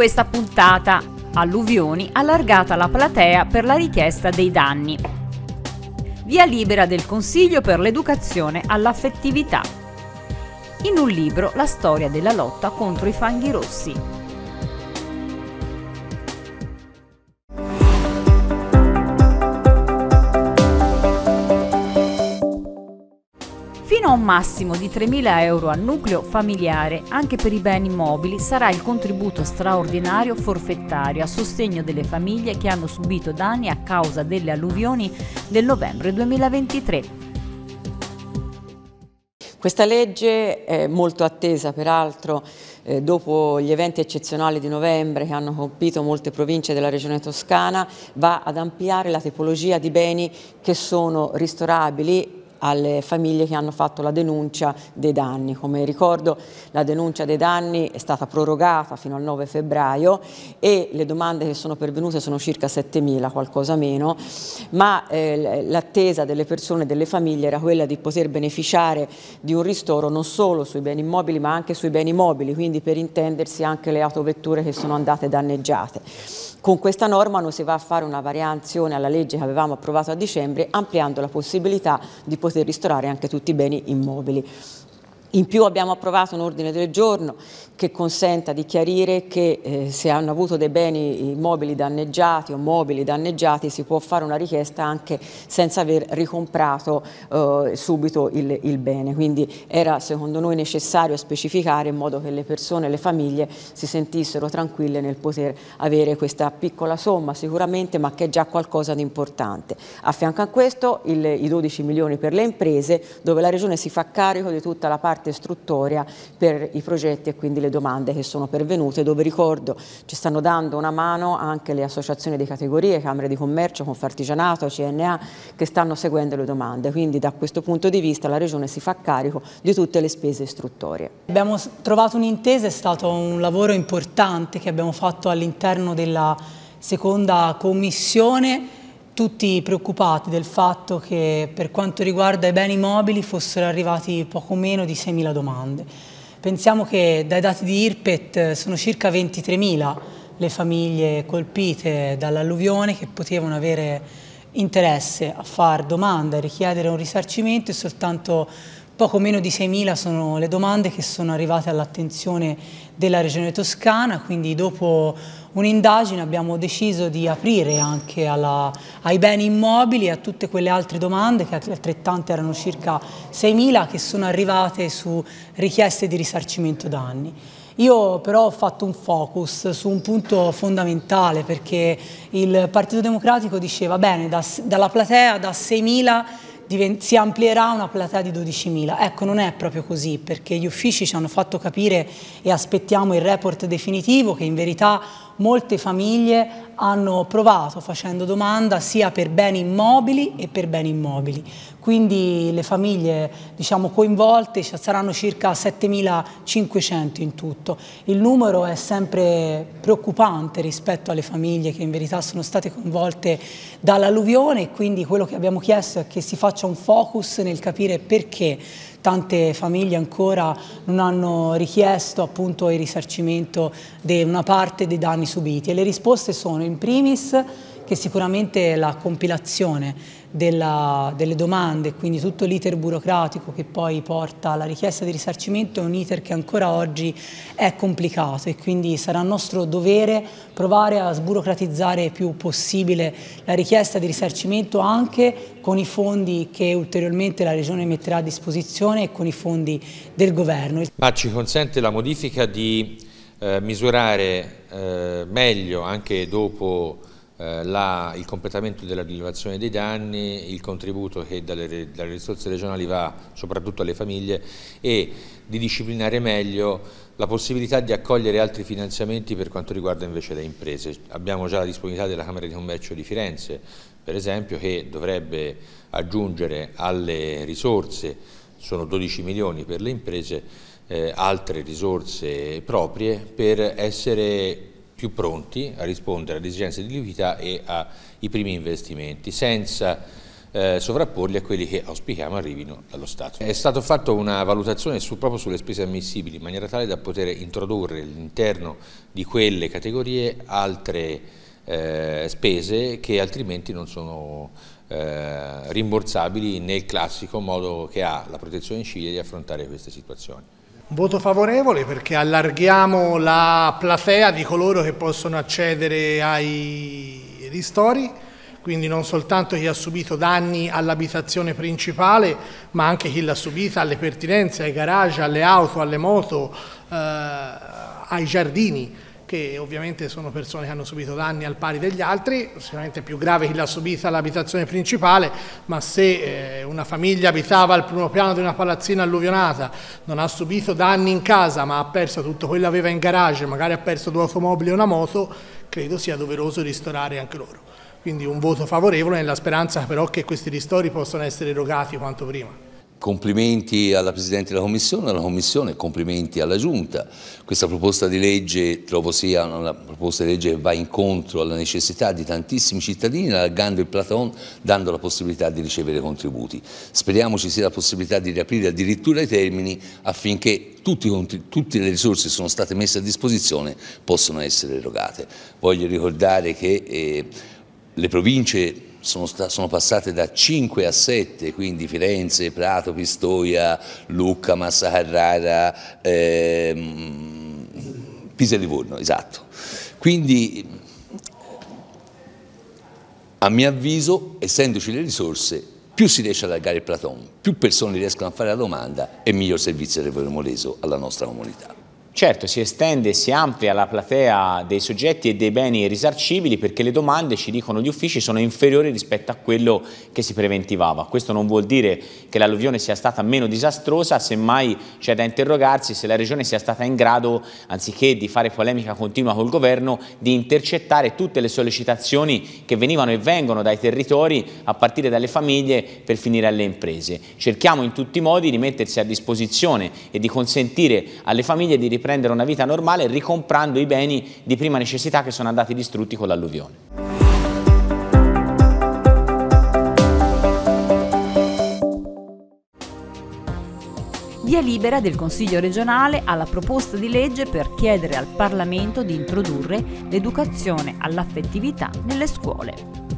questa puntata. Alluvioni allargata la platea per la richiesta dei danni. Via libera del Consiglio per l'educazione all'affettività. In un libro la storia della lotta contro i fanghi rossi, massimo di 3.000 euro al nucleo familiare anche per i beni immobili sarà il contributo straordinario forfettario a sostegno delle famiglie che hanno subito danni a causa delle alluvioni del novembre 2023. Questa legge è molto attesa, peraltro, eh, dopo gli eventi eccezionali di novembre che hanno colpito molte province della regione toscana, va ad ampliare la tipologia di beni che sono ristorabili alle famiglie che hanno fatto la denuncia dei danni. Come ricordo la denuncia dei danni è stata prorogata fino al 9 febbraio e le domande che sono pervenute sono circa 7.000, qualcosa meno, ma eh, l'attesa delle persone e delle famiglie era quella di poter beneficiare di un ristoro non solo sui beni immobili ma anche sui beni mobili, quindi per intendersi anche le autovetture che sono andate danneggiate. Con questa norma non si va a fare una variazione alla legge che avevamo approvato a dicembre ampliando la possibilità di poter poter ristorare anche tutti i beni immobili. In più abbiamo approvato un ordine del giorno che consenta di chiarire che eh, se hanno avuto dei beni immobili danneggiati o mobili danneggiati si può fare una richiesta anche senza aver ricomprato eh, subito il, il, bene. Quindi era secondo noi necessario specificare in modo che le persone e le famiglie si sentissero tranquille nel poter avere questa piccola somma sicuramente ma che è già qualcosa di importante. A fianco a questo il, i 12 milioni per le imprese dove la Regione si fa carico di tutta la parte parte istruttoria per i progetti e quindi le domande che sono pervenute, dove ricordo ci stanno dando una mano anche le associazioni di categorie, Camere di Commercio, Confartigianato, CNA, che stanno seguendo le domande. Quindi da questo punto di vista la Regione si fa carico di tutte le spese istruttorie. Abbiamo trovato un'intesa, è stato un lavoro importante che abbiamo fatto all'interno della seconda commissione tutti preoccupati del fatto che per quanto riguarda i beni mobili fossero arrivati poco meno di 6.000 domande. Pensiamo che dai dati di IRPET sono circa 23.000 le famiglie colpite dall'alluvione che potevano avere interesse a far domanda e richiedere un risarcimento e soltanto Poco meno di 6.000 sono le domande che sono arrivate all'attenzione della Regione Toscana, quindi dopo un'indagine abbiamo deciso di aprire anche alla, ai beni immobili e a tutte quelle altre domande, che altrettante erano circa 6.000, che sono arrivate su richieste di risarcimento danni. Io però ho fatto un focus su un punto fondamentale perché il Partito Democratico diceva bene, da, dalla platea da 6.000 si amplierà una platea di 12.000. Ecco, non è proprio così, perché gli uffici ci hanno fatto capire e aspettiamo il report definitivo che in verità molte famiglie hanno provato facendo domanda sia per beni immobili e per beni immobili. Quindi le famiglie diciamo, coinvolte saranno circa 7.500 in tutto. Il numero è sempre preoccupante rispetto alle famiglie che in verità sono state coinvolte dall'alluvione e quindi quello che abbiamo chiesto è che si faccia un focus nel capire perché tante famiglie ancora non hanno richiesto appunto il risarcimento di una parte dei danni subiti e le risposte sono in primis che sicuramente la compilazione della, delle domande, quindi tutto l'iter burocratico che poi porta alla richiesta di risarcimento è un iter che ancora oggi è complicato e quindi sarà nostro dovere provare a sburocratizzare il più possibile la richiesta di risarcimento anche con i fondi che ulteriormente la Regione metterà a disposizione e con i fondi del Governo. Ma ci consente la modifica di eh, misurare eh, meglio anche dopo eh, la, il completamento della rilevazione dei danni, il contributo che dalle, dalle, risorse regionali va soprattutto alle famiglie e di disciplinare meglio la possibilità di accogliere altri finanziamenti per quanto riguarda invece le imprese. Abbiamo già la disponibilità della Camera di Commercio di Firenze, per esempio, che dovrebbe aggiungere alle risorse, sono 12 milioni per le imprese, eh, altre risorse proprie per essere più pronti a rispondere alle esigenze di liquidità e ai primi investimenti, senza eh, sovrapporli a quelli che auspichiamo arrivino dallo Stato. È stata fatta una valutazione su, proprio sulle spese ammissibili in maniera tale da poter introdurre all'interno di quelle categorie altre eh, spese che altrimenti non sono eh, rimborsabili nel classico modo che ha la protezione civile di affrontare queste situazioni. Voto favorevole perché allarghiamo la platea di coloro che possono accedere ai ristori, quindi non soltanto chi ha subito danni all'abitazione principale, ma anche chi l'ha subita alle pertinenze, ai garage, alle auto, alle moto, eh, ai giardini che ovviamente sono persone che hanno subito danni al pari degli altri, sicuramente più grave chi l'ha subita l'abitazione principale, ma se eh, una famiglia abitava al primo piano di una palazzina alluvionata, non ha subito danni in casa, ma ha perso tutto quello che aveva in garage, magari ha perso due automobili e una moto, credo sia doveroso ristorare anche loro. Quindi un voto favorevole nella speranza però che questi ristori possano essere erogati quanto prima. Complimenti alla Presidente della Commissione, alla Commissione, complimenti alla Giunta. Questa proposta di legge trovo sia una proposta di legge che va incontro alla necessità di tantissimi cittadini, allargando il Platon, dando la possibilità di ricevere contributi. Speriamo ci sia la possibilità di riaprire addirittura i termini affinché tutti, tutte le risorse che sono state messe a disposizione possano essere erogate. Voglio ricordare che eh, le province sono, sono, passate da 5 a 7, quindi Firenze, Prato, Pistoia, Lucca, Massa Carrara, ehm, Pisa e Livorno, esatto. Quindi a mio avviso, essendoci le risorse, più si riesce ad allargare il Platon, più persone riescono a fare la domanda e miglior servizio avremo reso alla nostra comunità. Certo, si estende e si amplia la platea dei soggetti e dei beni risarcibili perché le domande, ci dicono gli uffici, sono inferiori rispetto a quello che si preventivava. Questo non vuol dire che l'alluvione sia stata meno disastrosa, semmai c'è da interrogarsi se la Regione sia stata in grado, anziché di fare polemica continua col Governo, di intercettare tutte le sollecitazioni che venivano e vengono dai territori, a partire dalle famiglie, per finire alle imprese. Cerchiamo in tutti i modi di mettersi a disposizione e di consentire alle famiglie di riprendere riprendere una vita normale ricomprando i beni di prima necessità che sono andati distrutti con l'alluvione. via libera del Consiglio regionale alla proposta di legge per chiedere al Parlamento di introdurre l'educazione all'affettività nelle scuole.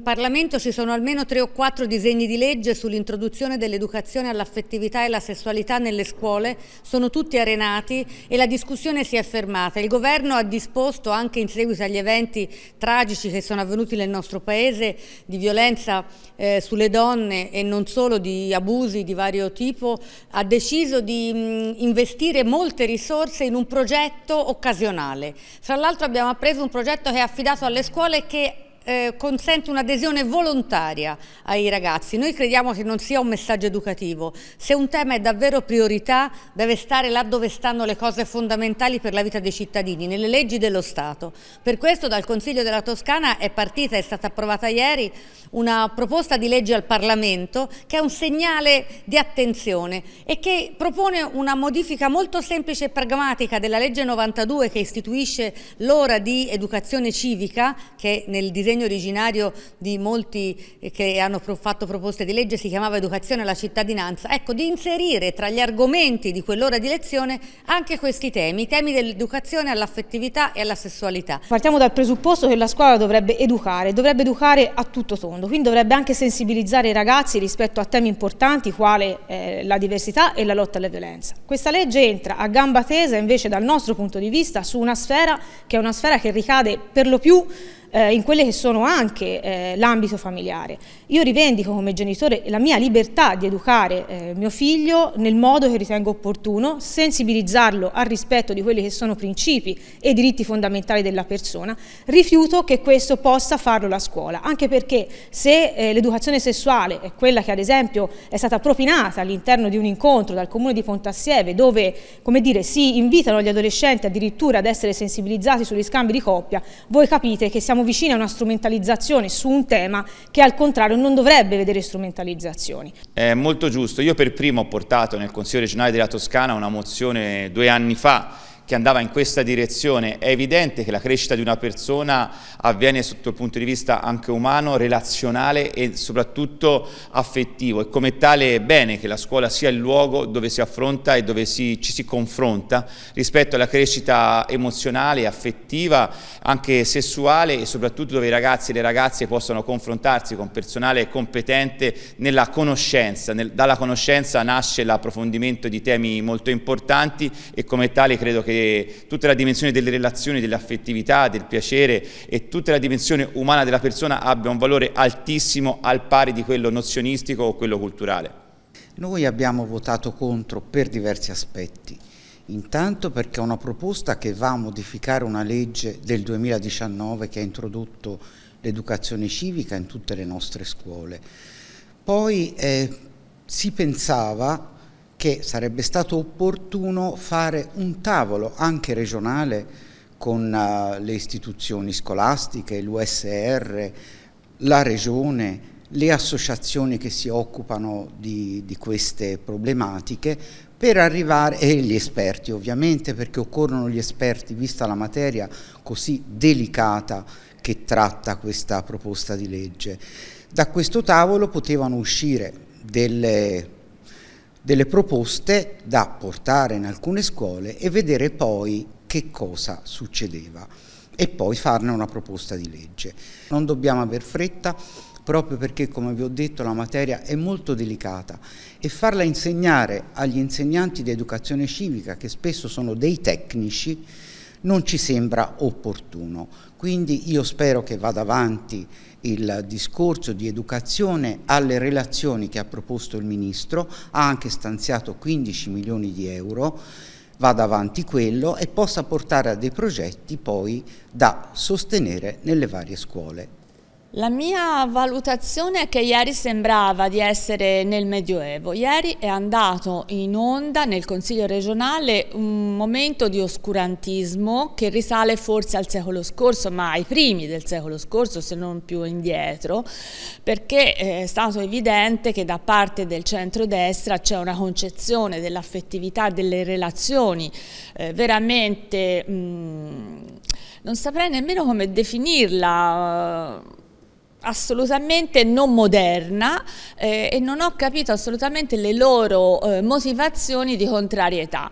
Parlamento ci sono almeno tre o quattro disegni di legge sull'introduzione dell'educazione all'affettività e alla sessualità nelle scuole, sono tutti arenati e la discussione si è fermata. Il governo ha disposto, anche in seguito agli eventi tragici che sono avvenuti nel nostro paese, di violenza eh, sulle donne e non solo di abusi di vario tipo, ha deciso di mh, mm, investire molte risorse in un progetto occasionale. Tra l'altro abbiamo appreso un progetto che è affidato alle scuole che eh, consente un'adesione volontaria ai ragazzi. Noi crediamo che non sia un messaggio educativo. Se un tema è davvero priorità, deve stare là dove stanno le cose fondamentali per la vita dei cittadini, nelle leggi dello Stato. Per questo dal Consiglio della Toscana è partita, è stata approvata ieri, una proposta di legge al Parlamento che è un segnale di attenzione e che propone una modifica molto semplice e pragmatica della legge 92 che istituisce l'ora di educazione civica che nel disegno disegno originario di molti eh, che hanno fatto proposte di legge si chiamava Educazione alla cittadinanza, ecco di inserire tra gli argomenti di quell'ora di lezione anche questi temi, i temi dell'educazione all'affettività e alla sessualità. Partiamo dal presupposto che la scuola dovrebbe educare, dovrebbe educare a tutto tondo, quindi dovrebbe anche sensibilizzare i ragazzi rispetto a temi importanti quale eh, la diversità e la lotta alla violenza. Questa legge entra a gamba tesa invece dal nostro punto di vista su una sfera che è una sfera che ricade per lo più eh, in quelle che sono anche eh, l'ambito familiare. Io rivendico come genitore la mia libertà di educare eh, mio figlio nel modo che ritengo opportuno, sensibilizzarlo al rispetto di quelli che sono principi e diritti fondamentali della persona, rifiuto che questo possa farlo la scuola, anche perché se eh, l'educazione sessuale è quella che ad esempio è stata propinata all'interno di un incontro dal comune di Pontassieve dove come dire, si invitano gli adolescenti addirittura ad essere sensibilizzati sugli scambi di coppia, voi capite che siamo siamo vicini a una strumentalizzazione su un tema che al contrario non dovrebbe vedere strumentalizzazioni. È molto giusto, io per primo ho portato nel Consiglio regionale della Toscana una mozione due anni fa che andava in questa direzione. È evidente che la crescita di una persona avviene sotto il punto di vista anche umano, relazionale e soprattutto affettivo e come tale è bene che la scuola sia il luogo dove si affronta e dove si, ci si confronta rispetto alla crescita emozionale, affettiva, anche sessuale e soprattutto dove i ragazzi e le ragazze possano confrontarsi con personale competente nella conoscenza. Nel, dalla conoscenza nasce l'approfondimento di temi molto importanti e come tale credo che che tutta la dimensione delle relazioni, dell'affettività, del piacere e tutta la dimensione umana della persona abbia un valore altissimo al pari di quello nozionistico o quello culturale. Noi abbiamo votato contro per diversi aspetti. Intanto perché è una proposta che va a modificare una legge del 2019 che ha introdotto l'educazione civica in tutte le nostre scuole. Poi eh, si pensava che sarebbe stato opportuno fare un tavolo anche regionale con eh, le istituzioni scolastiche, l'USR, la regione, le associazioni che si occupano di, di queste problematiche per arrivare, e gli esperti ovviamente, perché occorrono gli esperti vista la materia così delicata che tratta questa proposta di legge. Da questo tavolo potevano uscire delle delle proposte da portare in alcune scuole e vedere poi che cosa succedeva e poi farne una proposta di legge. Non dobbiamo aver fretta proprio perché, come vi ho detto, la materia è molto delicata e farla insegnare agli insegnanti di educazione civica, che spesso sono dei tecnici, non ci sembra opportuno. Quindi io spero che vada avanti il discorso di educazione alle relazioni che ha proposto il Ministro, ha anche stanziato 15 milioni di euro, vada avanti quello e possa portare a dei progetti poi da sostenere nelle varie scuole. La mia valutazione è che ieri sembrava di essere nel Medioevo. Ieri è andato in onda nel Consiglio regionale un momento di oscurantismo che risale forse al secolo scorso, ma ai primi del secolo scorso, se non più indietro, perché eh, è stato evidente che da parte del centrodestra c'è una concezione dell'affettività, delle relazioni eh, veramente... Mh, mm, non saprei nemmeno come definirla assolutamente non moderna eh, e non ho capito assolutamente le loro eh, motivazioni di contrarietà.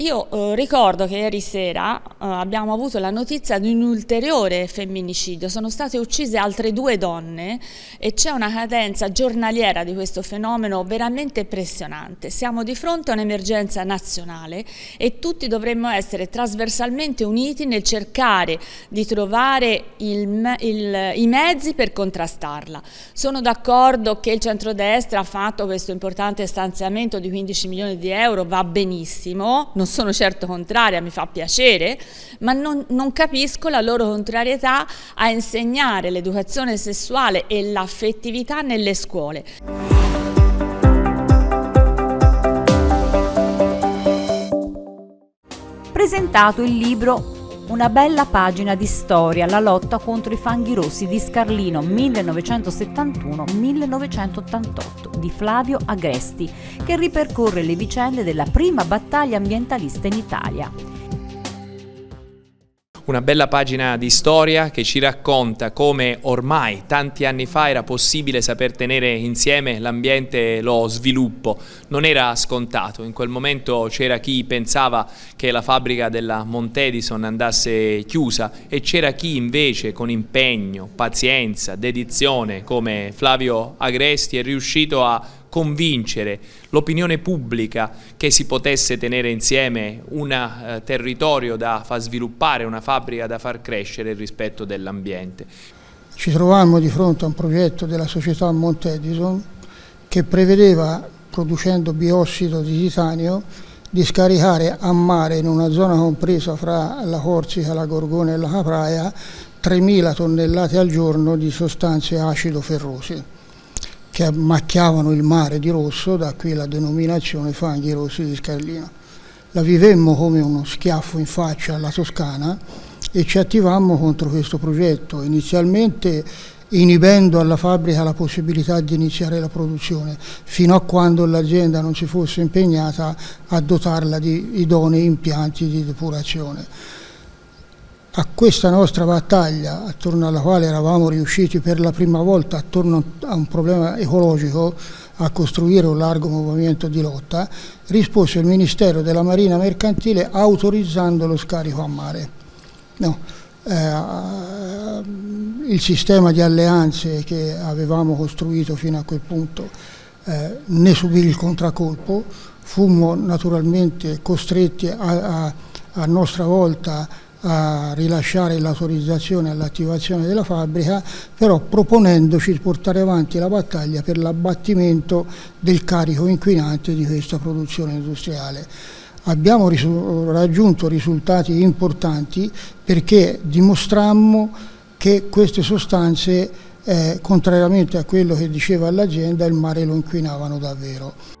Io eh, ricordo che ieri sera eh, abbiamo avuto la notizia di un ulteriore femminicidio, sono state uccise altre due donne e c'è una cadenza giornaliera di questo fenomeno veramente impressionante. Siamo di fronte a un'emergenza nazionale e tutti dovremmo essere trasversalmente uniti nel cercare di trovare il, il, i mezzi per contrastarla. Sono d'accordo che il centrodestra ha fatto questo importante stanziamento di 15 milioni di euro, va benissimo, non sono certo contraria, mi fa piacere, ma non, non capisco la loro contrarietà a insegnare l'educazione sessuale e l'affettività nelle scuole. presentato il libro una bella pagina di storia, la lotta contro i fanghi rossi di Scarlino 1971-1988 di Flavio Agresti, che ripercorre le vicende della prima battaglia ambientalista in Italia una bella pagina di storia che ci racconta come ormai tanti anni fa era possibile saper tenere insieme l'ambiente e lo sviluppo. Non era scontato, in quel momento c'era chi pensava che la fabbrica della Montedison andasse chiusa e c'era chi invece con impegno, pazienza, dedizione come Flavio Agresti è riuscito a convincere l'opinione pubblica che si potesse tenere insieme un eh, territorio da far sviluppare, una fabbrica da far crescere il rispetto dell'ambiente. Ci trovammo di fronte a un progetto della società Edison che prevedeva, producendo biossido di titanio, di scaricare a mare in una zona compresa fra la Corsica, la Gorgone e la Capraia 3.000 tonnellate al giorno di sostanze acido-ferrose che macchiavano il mare di rosso, da qui la denominazione fanghi rossi di Scarlino. La vivemmo come uno schiaffo in faccia alla Toscana e ci attivammo contro questo progetto, inizialmente inibendo alla fabbrica la possibilità di iniziare la produzione, fino a quando l'azienda non si fosse impegnata a dotarla di idonei impianti di depurazione a questa nostra battaglia, attorno alla quale eravamo riusciti per la prima volta, attorno a un problema ecologico, a costruire un largo movimento di lotta, rispose il Ministero della Marina Mercantile autorizzando lo scarico a mare. No, eh, il sistema di alleanze che avevamo costruito fino a quel punto eh, ne subì il contraccolpo, fummo naturalmente costretti a, a, a nostra volta a a rilasciare l'autorizzazione all'attivazione della fabbrica, però proponendoci di portare avanti la battaglia per l'abbattimento del carico inquinante di questa produzione industriale. Abbiamo risu raggiunto risultati importanti perché dimostrammo che queste sostanze, eh, contrariamente a quello che diceva l'azienda, il mare lo inquinavano davvero.